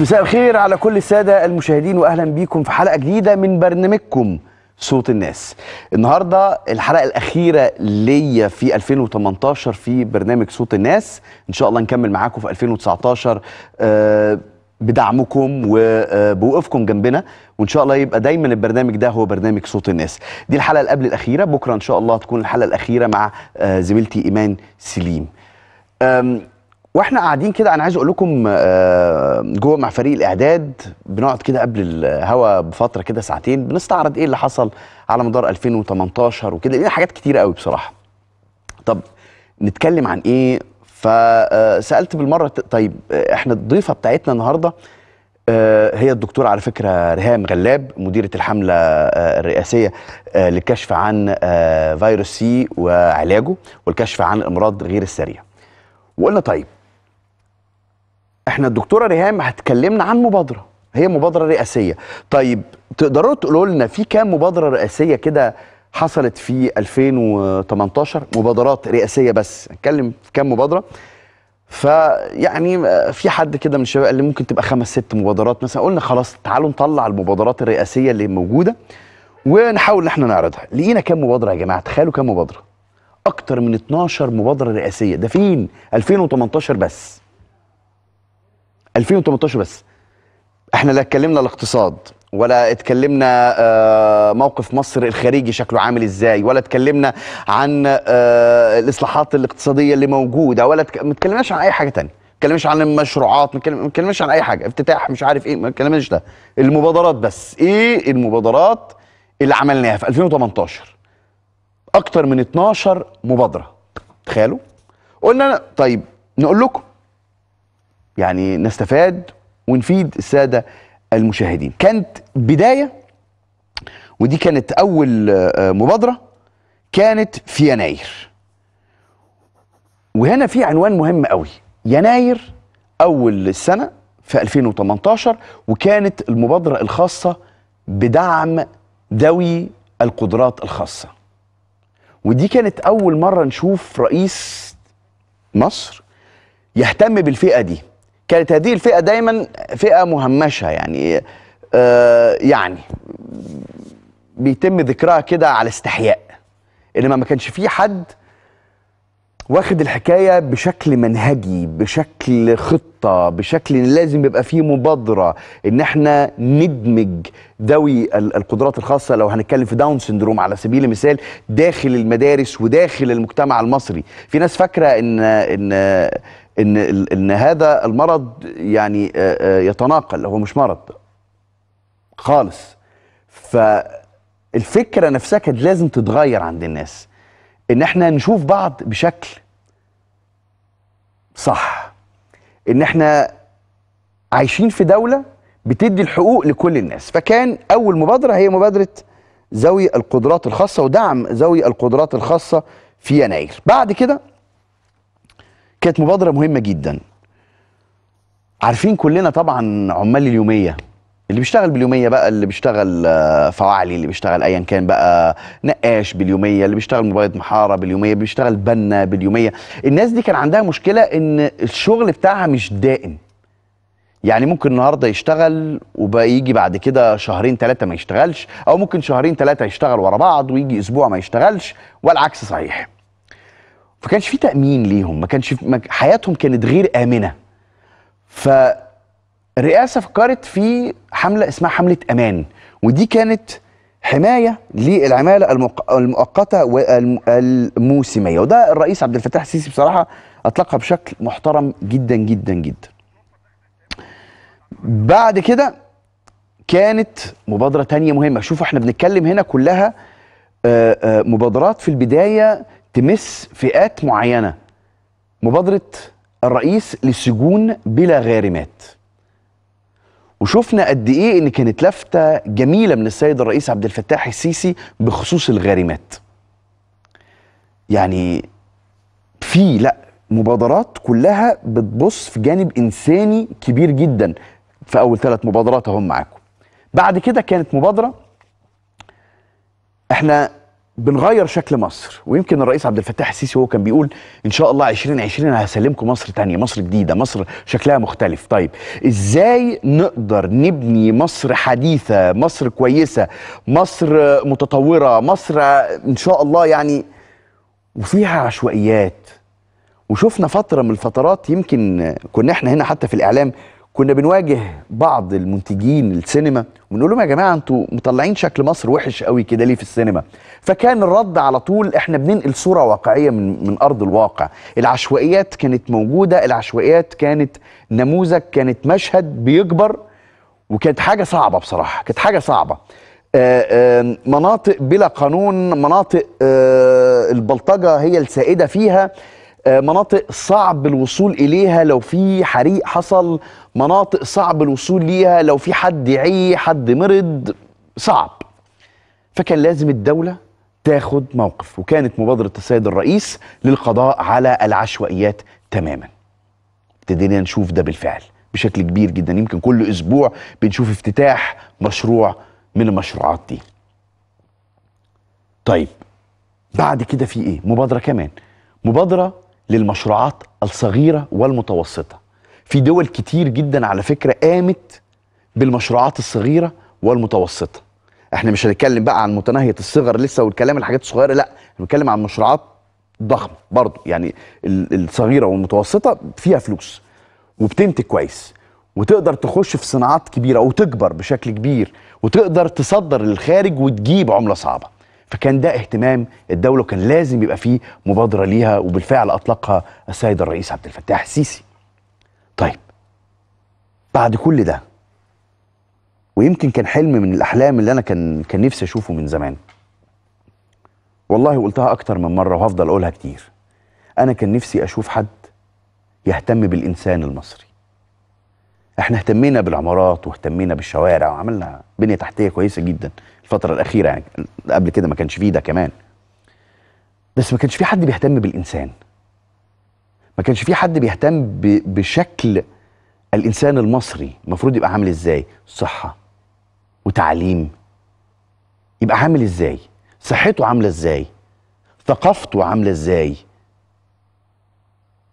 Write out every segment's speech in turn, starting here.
مساء الخير على كل الساده المشاهدين واهلا بيكم في حلقه جديده من برنامجكم صوت الناس النهارده الحلقه الاخيره ليا في 2018 في برنامج صوت الناس ان شاء الله نكمل معاكم في 2019 آه، بدعمكم وبوقوفكم جنبنا وان شاء الله يبقى دايما البرنامج ده هو برنامج صوت الناس دي الحلقه اللي قبل الاخيره بكره ان شاء الله تكون الحلقه الاخيره مع آه، زميلتي ايمان سليم واحنا قاعدين كده انا عايز اقول لكم آه، جوه مع فريق الاعداد بنقعد كده قبل الهوا بفتره كده ساعتين بنستعرض ايه اللي حصل على مدار 2018 وكده لقينا حاجات كتيره قوي بصراحه طب نتكلم عن ايه فسالت آه، بالمره طيب آه، احنا الضيفه بتاعتنا النهارده هي الدكتورة على فكرة ريهام غلاب مديرة الحملة الرئاسية للكشف عن فيروس سي وعلاجه والكشف عن الأمراض غير السارية وقلنا طيب احنا الدكتوره ريهام هتكلمنا عن مبادره هي مبادره رئاسيه طيب تقدروا تقولوا لنا في كام مبادره رئاسيه كده حصلت في 2018 مبادرات رئاسيه بس هنتكلم في كام مبادره فيعني في حد كده من الشباب قال لي ممكن تبقى خمس ست مبادرات مثلا قلنا خلاص تعالوا نطلع المبادرات الرئاسيه اللي موجوده ونحاول ان احنا نعرضها لقينا كام مبادره يا جماعه تخيلوا كام مبادره اكتر من 12 مبادره رئاسيه ده فين 2018 بس 2018 بس احنا لا اتكلمنا الاقتصاد ولا اتكلمنا آه، موقف مصر الخارجي شكله عامل ازاي ولا اتكلمنا عن آه، الاصلاحات الاقتصاديه اللي موجوده ولا ما اتكلمناش عن اي حاجه تانية ما اتكلمناش عن المشروعات ما اتكلمناش عن اي حاجه افتتاح مش عارف ايه ما اتكلمناش ده المبادرات بس ايه المبادرات اللي عملناها في 2018 اكتر من 12 مبادره تخيلوا قلنا طيب نقول لكم يعني نستفاد ونفيد الساده المشاهدين كانت بدايه ودي كانت اول آه، مبادره كانت في يناير وهنا في عنوان مهم قوي يناير اول السنه في 2018 وكانت المبادره الخاصه بدعم ذوي القدرات الخاصه ودي كانت اول مره نشوف رئيس مصر يهتم بالفئه دي كانت هذه الفئه دايما فئه مهمشه يعني آه يعني بيتم ذكرها كده على استحياء انما ما كانش في حد واخد الحكايه بشكل منهجي بشكل خطه بشكل لازم يبقى فيه مبادره ان احنا ندمج ذوي القدرات الخاصه لو هنتكلم في داون سندروم على سبيل المثال داخل المدارس وداخل المجتمع المصري في ناس فاكره ان ان ان ان هذا المرض يعني يتناقل هو مش مرض خالص فالفكره نفسها كانت لازم تتغير عند الناس ان احنا نشوف بعض بشكل صح ان احنا عايشين في دوله بتدي الحقوق لكل الناس فكان اول مبادره هي مبادره ذوي القدرات الخاصه ودعم ذوي القدرات الخاصه في يناير بعد كده كانت مبادره مهمه جدا عارفين كلنا طبعا عمال اليوميه اللي بيشتغل باليوميه بقى اللي بيشتغل آه، فواعلي اللي بيشتغل ايا كان بقى نقاش باليوميه اللي بيشتغل مبيض محاره باليوميه اللي بيشتغل بنا باليوميه الناس دي كان عندها مشكله ان الشغل بتاعها مش دائم يعني ممكن النهارده يشتغل يجي بعد كده شهرين ثلاثه ما يشتغلش او ممكن شهرين ثلاثه يشتغل ورا بعض ويجي اسبوع ما يشتغلش والعكس صحيح فكانش في تامين ليهم ما كانش في حياتهم كانت غير امنه فالرئاسه فكرت في حمله اسمها حمله امان ودي كانت حمايه للعماله المؤقته والموسميه وده الرئيس عبد الفتاح السيسي بصراحه اطلقها بشكل محترم جدا جدا جدا بعد كده كانت مبادره تانية مهمه شوفوا احنا بنتكلم هنا كلها آه، آه، مبادرات في البدايه تمس فئات معينه مبادره الرئيس لسجون بلا غارمات وشفنا قد ايه ان كانت لفته جميله من السيد الرئيس عبد الفتاح السيسي بخصوص الغارمات يعني في لا مبادرات كلها بتبص في جانب انساني كبير جدا في اول ثلاث مبادرات اهم معاكم بعد كده كانت مبادره احنا بنغير شكل مصر ويمكن الرئيس عبد الفتاح السيسي هو كان بيقول ان شاء الله 2020 هسلمكم مصر تانية مصر جديده مصر شكلها مختلف طيب ازاي نقدر نبني مصر حديثه مصر كويسه مصر متطوره مصر ان شاء الله يعني وفيها عشوائيات وشفنا فتره من الفترات يمكن كنا احنا هنا حتى في الاعلام كنا بنواجه بعض المنتجين السينما ونقول لهم يا جماعه انتوا مطلعين شكل مصر وحش قوي كده ليه في السينما فكان الرد على طول احنا بننقل صوره واقعيه من من ارض الواقع العشوائيات كانت موجوده العشوائيات كانت نموذج كانت مشهد بيكبر وكانت حاجه صعبه بصراحه كانت حاجه صعبه آآ آه، آآ آه، مناطق بلا قانون مناطق آه، البلطجه هي السائده فيها آه، مناطق صعب الوصول اليها لو في حريق حصل مناطق صعب الوصول ليها لو في حد عي حد مرض صعب فكان لازم الدوله تاخد موقف وكانت مبادره السيد الرئيس للقضاء على العشوائيات تماما ابتدينا نشوف ده بالفعل بشكل كبير جدا يمكن كل اسبوع بنشوف افتتاح مشروع من المشروعات دي طيب بعد كده في ايه مبادره كمان مبادره للمشروعات الصغيرة والمتوسطة في دول كتير جدا على فكرة قامت بالمشروعات الصغيرة والمتوسطة احنا مش هنتكلم بقى عن متناهية الصغر لسه والكلام الحاجات الصغيرة لا هنتكلم عن مشروعات ضخمة برضو يعني الصغيرة والمتوسطة فيها فلوس وبتنتج كويس وتقدر تخش في صناعات كبيرة وتكبر بشكل كبير وتقدر تصدر للخارج وتجيب عملة صعبة فكان ده اهتمام الدوله وكان لازم يبقى فيه مبادره ليها وبالفعل اطلقها السيد الرئيس عبد الفتاح السيسي. طيب بعد كل ده ويمكن كان حلم من الاحلام اللي انا كان كان نفسي اشوفه من زمان. والله قلتها اكتر من مره وهفضل اقولها كتير. انا كان نفسي اشوف حد يهتم بالانسان المصري. احنا اهتمينا بالعمارات واهتمينا بالشوارع وعملنا بنيه تحتيه كويسه جدا الفتره الاخيره يعني قبل كده ما كانش فيه ده كمان بس ما كانش في حد بيهتم بالانسان ما كانش في حد بيهتم بشكل الانسان المصري المفروض يبقى عامل ازاي صحه وتعليم يبقى عامل ازاي صحته عامله ازاي ثقافته عامله ازاي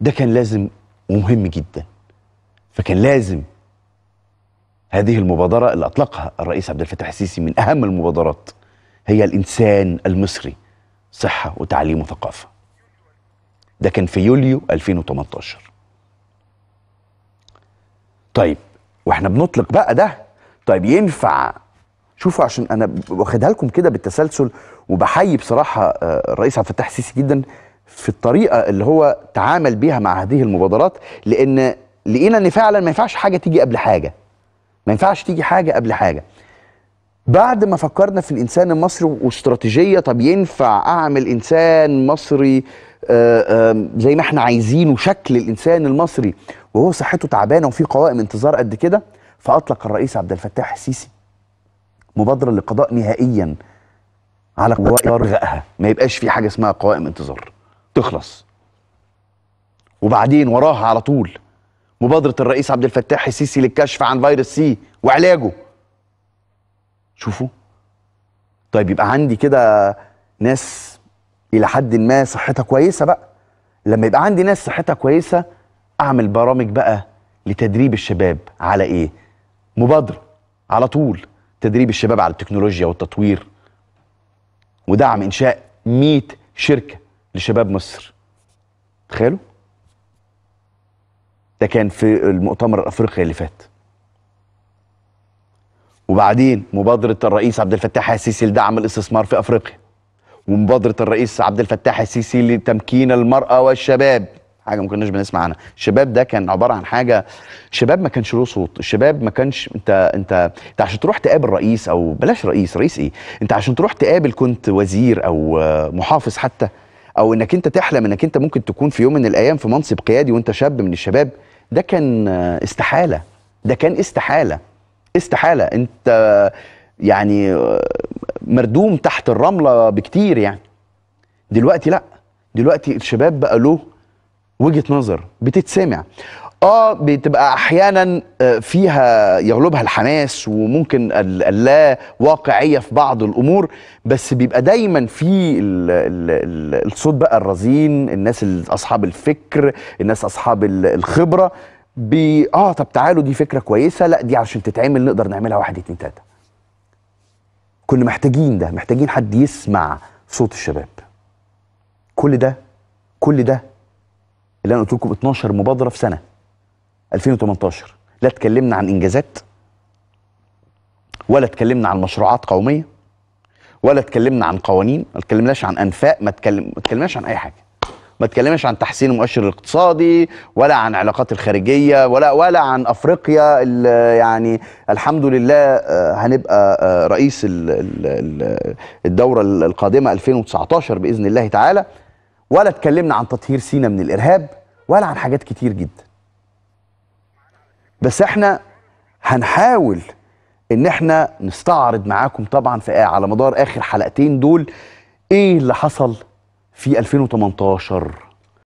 ده كان لازم ومهم جدا فكان لازم هذه المبادرة اللي أطلقها الرئيس عبد الفتاح السيسي من أهم المبادرات هي الإنسان المصري صحة وتعليم وثقافة ده كان في يوليو 2018 طيب واحنا بنطلق بقى ده طيب ينفع شوفوا عشان انا واخدها لكم كده بالتسلسل وبحيي بصراحه آه، الرئيس عبد الفتاح السيسي جدا في الطريقه اللي هو تعامل بيها مع هذه المبادرات لان لقينا ان فعلا ما ينفعش حاجه تيجي قبل حاجه ما ينفعش تيجي حاجه قبل حاجه بعد ما فكرنا في الانسان المصري واستراتيجيه طب ينفع اعمل انسان مصري آه، زي ما احنا عايزينه شكل الانسان المصري وهو صحته تعبانه وفي قوائم انتظار قد كده فاطلق الرئيس عبد الفتاح السيسي مبادره للقضاء نهائيا على قوائم ارغائها ما يبقاش في حاجه اسمها قوائم انتظار تخلص وبعدين وراها على طول مبادرة الرئيس عبد الفتاح السيسي للكشف عن فيروس سي وعلاجه شوفوا طيب يبقى عندي كده ناس إلى حد ما صحتها كويسة بقى لما يبقى عندي ناس صحتها كويسة أعمل برامج بقى لتدريب الشباب على إيه مبادرة على طول تدريب الشباب على التكنولوجيا والتطوير ودعم إنشاء 100 شركة لشباب مصر تخيلوا ده كان في المؤتمر الافريقي اللي فات وبعدين مبادره الرئيس عبد الفتاح السيسي لدعم الاستثمار في افريقيا ومبادره الرئيس عبد الفتاح السيسي لتمكين المراه والشباب حاجه ما كناش بنسمع عنها الشباب ده كان عباره عن حاجه الشباب ما كانش له صوت الشباب ما كانش انت انت انت عشان تروح تقابل رئيس او بلاش رئيس رئيس ايه انت عشان تروح تقابل كنت وزير او محافظ حتى او انك انت تحلم انك انت ممكن تكون في يوم من الايام في منصب قيادي وانت شاب من الشباب ده كان استحاله ده كان استحاله استحاله انت يعني مردوم تحت الرمله بكتير يعني دلوقتي لا دلوقتي الشباب بقى له وجهه نظر بتتسمع اه بتبقى احيانا آه، فيها يغلبها الحماس وممكن اللا واقعيه في بعض الامور بس بيبقى دايما في الصوت بقى الرزين الناس اصحاب الفكر الناس اصحاب الخبره بي اه طب تعالوا دي فكره كويسه لا دي عشان تتعمل نقدر نعملها واحد اتنين تلاته كنا محتاجين ده محتاجين حد يسمع صوت الشباب كل ده كل ده اللي انا قلت لكم 12 مبادره في سنه 2018 لا اتكلمنا عن انجازات ولا اتكلمنا عن مشروعات قوميه ولا اتكلمنا عن قوانين ما اتكلمناش عن انفاق ما تكلم... ما اتكلمناش عن اي حاجه ما اتكلمناش عن تحسين المؤشر الاقتصادي ولا عن علاقات الخارجيه ولا ولا عن افريقيا يعني الحمد لله آه، هنبقى آه، رئيس الدوره القادمه 2019 باذن الله تعالى ولا اتكلمنا عن تطهير سينا من الارهاب ولا عن حاجات كتير جدا بس احنا هنحاول ان احنا نستعرض معاكم طبعا في إيه على مدار اخر حلقتين دول ايه اللي حصل في 2018